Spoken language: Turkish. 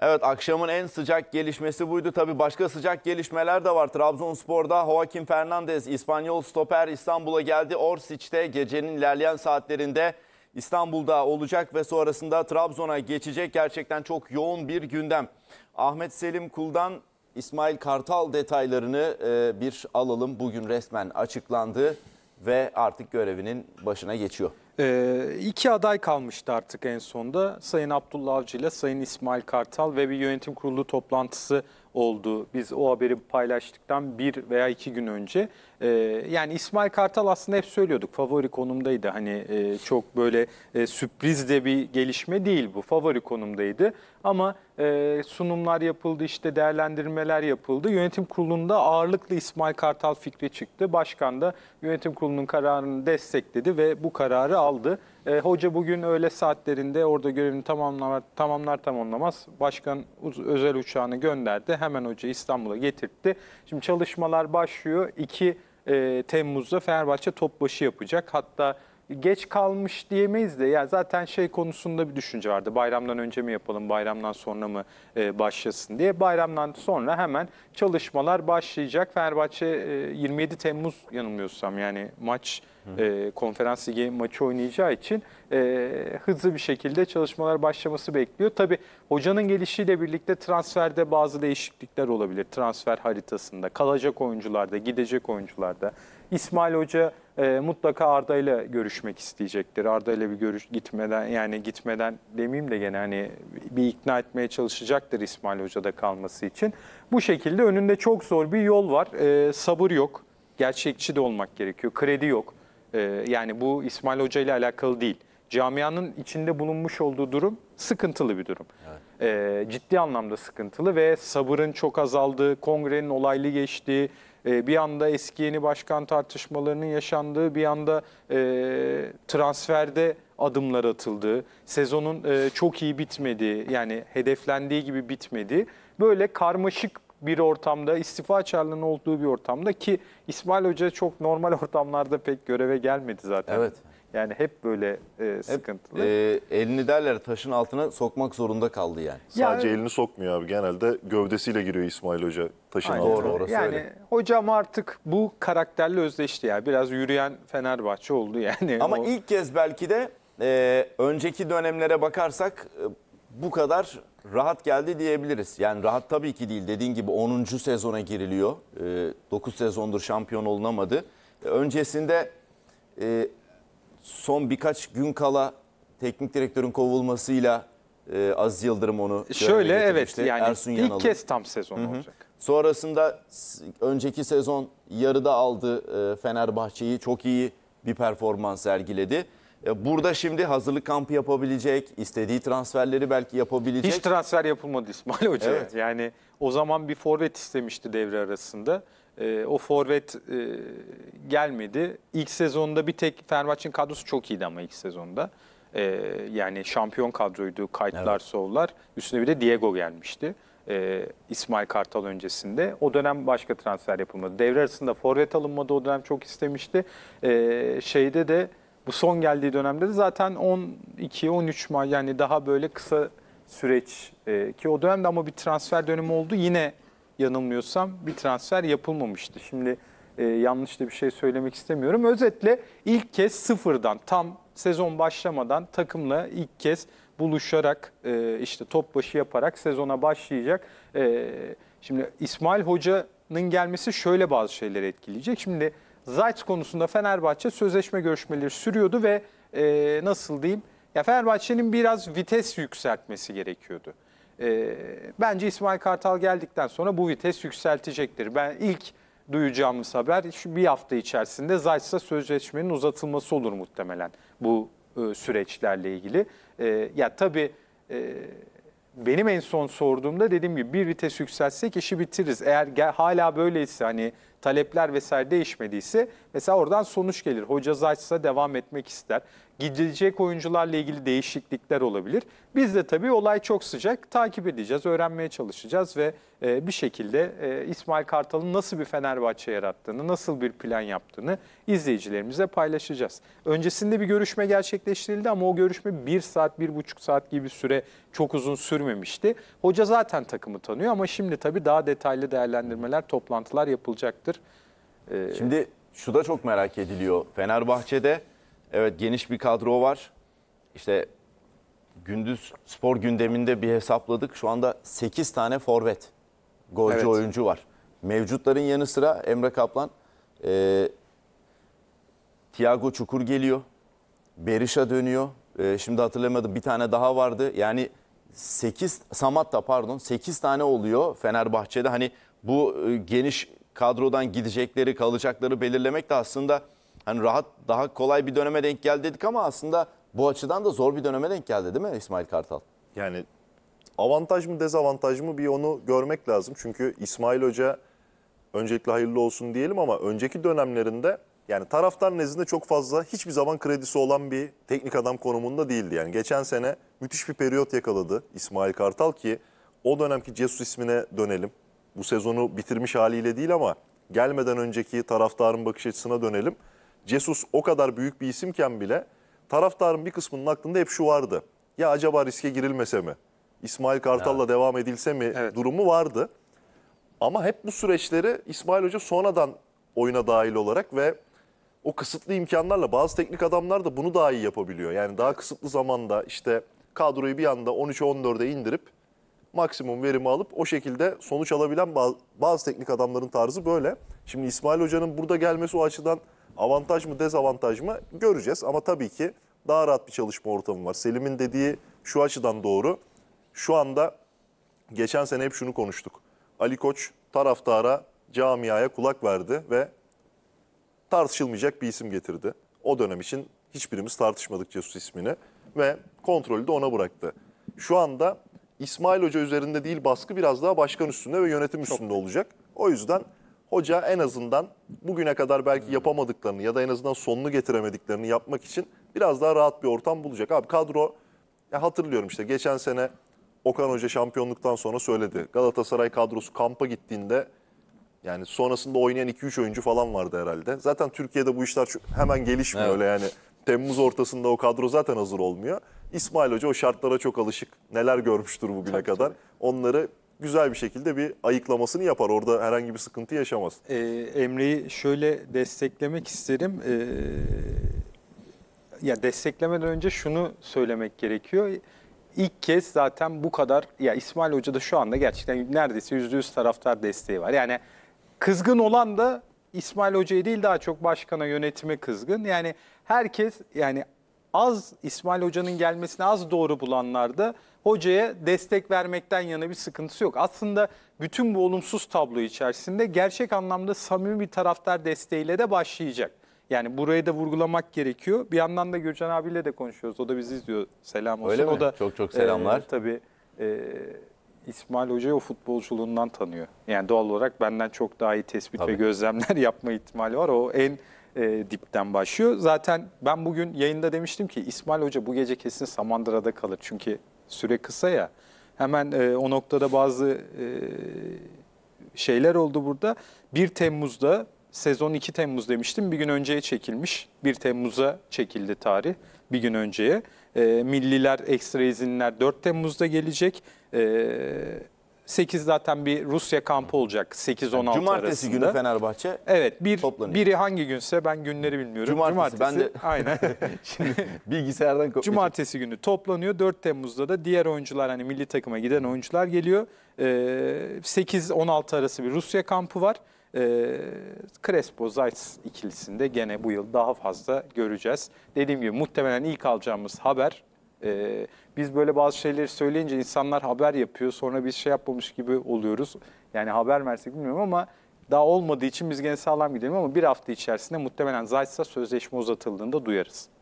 Evet akşamın en sıcak gelişmesi buydu. Tabii başka sıcak gelişmeler de var. Trabzonspor'da Joaquin Fernandez İspanyol stoper İstanbul'a geldi. Orsic'te gecenin ilerleyen saatlerinde İstanbul'da olacak ve sonrasında Trabzon'a geçecek. Gerçekten çok yoğun bir gündem. Ahmet Selim Kul'dan İsmail Kartal detaylarını e, bir alalım. Bugün resmen açıklandı ve artık görevinin başına geçiyor. Ee, iki aday kalmıştı artık en sonda. Sayın Abdullah Avcı ile Sayın İsmail Kartal ve bir yönetim kurulu toplantısı oldu. Biz o haberi paylaştıktan bir veya iki gün önce. E, yani İsmail Kartal aslında hep söylüyorduk favori konumdaydı. Hani e, çok böyle e, sürpriz de bir gelişme değil bu. Favori konumdaydı. Ama e, sunumlar yapıldı, işte değerlendirmeler yapıldı. Yönetim kurulunda ağırlıklı İsmail Kartal fikri çıktı. Başkan da yönetim kurulunun kararını destekledi ve bu kararı aldı. E, hoca bugün öğle saatlerinde orada görevini tamamlar, tamamlar tamamlamaz başkan uz, özel uçağını gönderdi. Hemen hoca İstanbul'a getirtti. Şimdi çalışmalar başlıyor. 2 e, Temmuz'da Fenerbahçe top başı yapacak. Hatta geç kalmış diyemeyiz de ya zaten şey konusunda bir düşünce vardı. Bayramdan önce mi yapalım, bayramdan sonra mı e, başlasın diye. Bayramdan sonra hemen çalışmalar başlayacak. Fenerbahçe e, 27 Temmuz yanılmıyorsam yani maç e, konferans ligi maçı oynayacağı için e, hızlı bir şekilde çalışmalar başlaması bekliyor. Tabi hocanın gelişiyle birlikte transferde bazı değişiklikler olabilir. Transfer haritasında kalacak oyuncularda, gidecek oyuncularda. İsmail Hoca e, mutlaka Arda ile görüşmek isteyecektir. Arda ile bir görüş gitmeden yani gitmeden demeyeyim de gene hani bir ikna etmeye çalışacaktır İsmail Hoca'da kalması için. Bu şekilde önünde çok zor bir yol var. E, sabır yok. Gerçekçi de olmak gerekiyor. Kredi yok. E, yani bu İsmail Hoca ile alakalı değil. Camianın içinde bulunmuş olduğu durum sıkıntılı bir durum. Evet. E, ciddi anlamda sıkıntılı ve sabırın çok azaldığı, kongrenin olaylı geçtiği, ee, bir anda eski yeni başkan tartışmalarının yaşandığı, bir anda e, transferde adımlar atıldığı, sezonun e, çok iyi bitmediği, yani hedeflendiği gibi bitmediği, böyle karmaşık bir ortamda, istifa çağrının olduğu bir ortamda ki İsmail Hoca çok normal ortamlarda pek göreve gelmedi zaten. Evet. Yani hep böyle e, sıkıntılı. E, elini derler taşın altına sokmak zorunda kaldı yani. Sadece elini sokmuyor abi. Genelde gövdesiyle giriyor İsmail Hoca taşın Aynen. altına. Doğru orası yani öyle. hocam artık bu karakterle özdeşti ya. Biraz yürüyen Fenerbahçe oldu yani. Ama o... ilk kez belki de e, önceki dönemlere bakarsak e, bu kadar rahat geldi diyebiliriz. Yani rahat tabii ki değil. Dediğin gibi 10. sezona giriliyor. E, 9 sezondur şampiyon olunamadı. E, öncesinde e, son birkaç gün kala teknik direktörün kovulmasıyla e, Aziz Yıldırım onu Şöyle evet yani Ersun ilk kez tam sezon olacak. Sonrasında önceki sezon yarıda aldı e, Fenerbahçe'yi. Çok iyi bir performans sergiledi. E, Burada şimdi hazırlık kampı yapabilecek, istediği transferleri belki yapabilecek. Hiç transfer yapılmadı İsmail Hoca. Evet. Yani o zaman bir forvet istemişti devre arasında e, o forvet e, gelmedi. İlk sezonda bir tek Fenerbahçe'nin kadrosu çok iyiydi ama ilk sezonda. E, yani şampiyon kadroydu. Kayıtlar, evet. Soğullar. Üstüne bir de Diego gelmişti. E, İsmail Kartal öncesinde. O dönem başka transfer yapılmadı. Devre arasında forvet alınmadı. O dönem çok istemişti. E, şeyde de bu son geldiği dönemde de zaten 12-13 maç yani daha böyle kısa süreç e, ki o dönemde ama bir transfer dönemi oldu. Yine yanılmıyorsam bir transfer yapılmamıştı. Şimdi e, yanlış da bir şey söylemek istemiyorum. Özetle ilk kez sıfırdan tam sezon başlamadan takımla ilk kez buluşarak e, işte top başı yaparak sezona başlayacak. E, şimdi İsmail Hoca'nın gelmesi şöyle bazı şeyleri etkileyecek. Şimdi Zayt konusunda Fenerbahçe sözleşme görüşmeleri sürüyordu ve e, nasıl diyeyim ya Fenerbahçe'nin biraz vites yükseltmesi gerekiyordu. E, bence İsmail Kartal geldikten sonra bu vites yükseltecektir. Ben ilk duyacağımız haber şu bir hafta içerisinde Zayt'sa sözleşmenin uzatılması olur muhtemelen bu e, süreçlerle ilgili. E, ya tabii e, benim en son sorduğumda dediğim gibi bir vites yükselsek işi bitiririz. Eğer gel, hala böyleyse hani talepler vesaire değişmediyse mesela oradan sonuç gelir. Hoca zaçsa devam etmek ister. Gidecek oyuncularla ilgili değişiklikler olabilir. Biz de tabii olay çok sıcak. Takip edeceğiz, öğrenmeye çalışacağız ve e, bir şekilde e, İsmail Kartal'ın nasıl bir Fenerbahçe yarattığını, nasıl bir plan yaptığını izleyicilerimize paylaşacağız. Öncesinde bir görüşme gerçekleştirildi ama o görüşme bir saat, bir buçuk saat gibi süre çok uzun sürmemişti. Hoca zaten takımı tanıyor ama şimdi tabii daha detaylı değerlendirmeler, toplantılar yapılacaktır olacaktır. Ee, şimdi şu da çok merak ediliyor. Fenerbahçe'de evet geniş bir kadro var. İşte gündüz spor gündeminde bir hesapladık. Şu anda 8 tane forvet golcü evet. oyuncu var. Mevcutların yanı sıra Emre Kaplan, e, Thiago Çukur geliyor. Berisha dönüyor. E, şimdi hatırlamadım bir tane daha vardı. Yani 8 da pardon 8 tane oluyor Fenerbahçe'de. Hani bu e, geniş kadrodan gidecekleri, kalacakları belirlemek de aslında hani rahat daha kolay bir döneme denk geldi dedik ama aslında bu açıdan da zor bir döneme denk geldi değil mi İsmail Kartal? Yani avantaj mı dezavantaj mı bir onu görmek lazım. Çünkü İsmail Hoca öncelikle hayırlı olsun diyelim ama önceki dönemlerinde yani taraftar nezdinde çok fazla hiçbir zaman kredisi olan bir teknik adam konumunda değildi. Yani geçen sene müthiş bir periyot yakaladı İsmail Kartal ki o dönemki Cesus ismine dönelim bu sezonu bitirmiş haliyle değil ama gelmeden önceki taraftarın bakış açısına dönelim. Cesus o kadar büyük bir isimken bile taraftarın bir kısmının aklında hep şu vardı. Ya acaba riske girilmese mi? İsmail Kartal'la ya. devam edilse mi evet. durumu vardı. Ama hep bu süreçleri İsmail Hoca sonradan oyuna dahil olarak ve o kısıtlı imkanlarla bazı teknik adamlar da bunu daha iyi yapabiliyor. Yani daha kısıtlı zamanda işte kadroyu bir anda 13-14'e indirip maksimum verimi alıp o şekilde sonuç alabilen bazı, teknik adamların tarzı böyle. Şimdi İsmail Hoca'nın burada gelmesi o açıdan avantaj mı dezavantaj mı göreceğiz. Ama tabii ki daha rahat bir çalışma ortamı var. Selim'in dediği şu açıdan doğru. Şu anda geçen sene hep şunu konuştuk. Ali Koç taraftara, camiaya kulak verdi ve tartışılmayacak bir isim getirdi. O dönem için hiçbirimiz tartışmadık Cesus ismini ve kontrolü de ona bıraktı. Şu anda İsmail Hoca üzerinde değil baskı biraz daha başkan üstünde ve yönetim üstünde olacak. O yüzden hoca en azından bugüne kadar belki yapamadıklarını ya da en azından sonunu getiremediklerini yapmak için biraz daha rahat bir ortam bulacak. Abi kadro ya hatırlıyorum işte geçen sene Okan Hoca şampiyonluktan sonra söyledi. Galatasaray kadrosu kampa gittiğinde yani sonrasında oynayan 2-3 oyuncu falan vardı herhalde. Zaten Türkiye'de bu işler hemen gelişmiyor evet. öyle yani. Temmuz ortasında o kadro zaten hazır olmuyor. İsmail Hoca o şartlara çok alışık. Neler görmüştür bugüne tabii, kadar. Tabii. Onları güzel bir şekilde bir ayıklamasını yapar. Orada herhangi bir sıkıntı yaşamaz. Ee, Emre'yi şöyle desteklemek isterim. Ee, ya desteklemeden önce şunu söylemek gerekiyor. İlk kez zaten bu kadar ya İsmail Hoca da şu anda gerçekten neredeyse yüzde yüz taraftar desteği var. Yani kızgın olan da İsmail Hoca'ya değil daha çok başkana yönetime kızgın. Yani herkes yani az İsmail Hoca'nın gelmesini az doğru bulanlarda hocaya destek vermekten yana bir sıkıntısı yok. Aslında bütün bu olumsuz tablo içerisinde gerçek anlamda samimi bir taraftar desteğiyle de başlayacak. Yani burayı da vurgulamak gerekiyor. Bir yandan da Gürcan abiyle de konuşuyoruz. O da bizi izliyor. Selam olsun. Öyle mi? O da çok çok selamlar. E, tabii e, İsmail Hoca'yı o futbolculuğundan tanıyor. Yani doğal olarak benden çok daha iyi tespit tabii. ve gözlemler yapma ihtimali var. O en e, dipten başlıyor. Zaten ben bugün yayında demiştim ki İsmail Hoca bu gece kesin Samandıra'da kalır. Çünkü süre kısa ya. Hemen e, o noktada bazı e, şeyler oldu burada. 1 Temmuz'da sezon 2 Temmuz demiştim. Bir gün önceye çekilmiş. 1 Temmuz'a çekildi tarih. Bir gün önceye. E, milliler, ekstra izinler 4 Temmuz'da gelecek. E, 8 zaten bir Rusya kampı olacak 8-16 yani Cumartesi arasında. günü Fenerbahçe Evet bir, toplanıyor. biri hangi günse ben günleri bilmiyorum. Cumartesi, Cumartesi ben de aynen. Şimdi bilgisayardan kopmuş. Cumartesi günü toplanıyor 4 Temmuz'da da diğer oyuncular hani milli takıma giden oyuncular geliyor. 8-16 ee, arası bir Rusya kampı var. Ee, Crespo Zayt ikilisinde gene bu yıl daha fazla göreceğiz. Dediğim gibi muhtemelen ilk alacağımız haber e, biz böyle bazı şeyleri söyleyince insanlar haber yapıyor. Sonra biz şey yapmamış gibi oluyoruz. Yani haber versek bilmiyorum ama daha olmadığı için biz gene sağlam gidelim ama bir hafta içerisinde muhtemelen Zayt'sa sözleşme uzatıldığında duyarız.